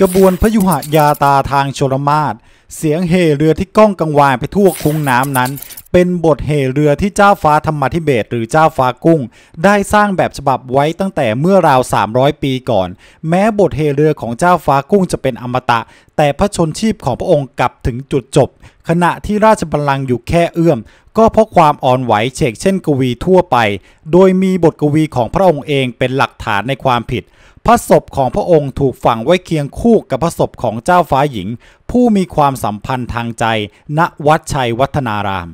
กระบวนพยุหยาตาทางชลมาศ เสียงเห่เรือที่ก้องกังวานไปทั่วคุ้งน้ำนั้น เป็นบทเห่เรือที่เจ้าฟ้าธรรมธิเบศหรือเจ้าฟ้ากุ้ง ได้สร้างแบบฉบับไว้ตั้งแต่เมื่อราว 300 ปีก่อน แม้บทเห่เรือของเจ้าฟ้ากุ้งจะเป็นอมตะ แต่พระชนชีพของพระองค์กลับถึงจุดจบ ขณะที่ราชบัลลังก์อยู่แค่เอื้อม ก็เพราะความอ่อนไหวเฉกเช่นกวีทั่วไป โดยมีบทกวีของพระองค์เองเป็นหลักฐานในความผิดพระศพของพระองค์ถูกฝังไว้เคียงคู่กับพระศพของเจ้าฟ้าหญิงผู้มีความสัมพันธ์ทางใจ ณวัดชัยวัฒนาราม